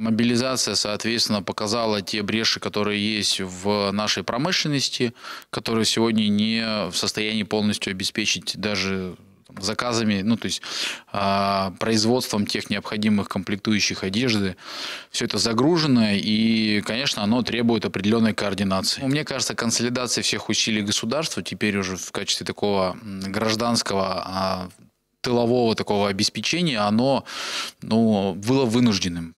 Мобилизация, соответственно, показала те бреши, которые есть в нашей промышленности, которые сегодня не в состоянии полностью обеспечить даже заказами, ну, то есть а, производством тех необходимых комплектующих одежды. Все это загружено, и, конечно, оно требует определенной координации. Мне кажется, консолидация всех усилий государства теперь уже в качестве такого гражданского а, тылового такого обеспечения, оно ну, было вынужденным.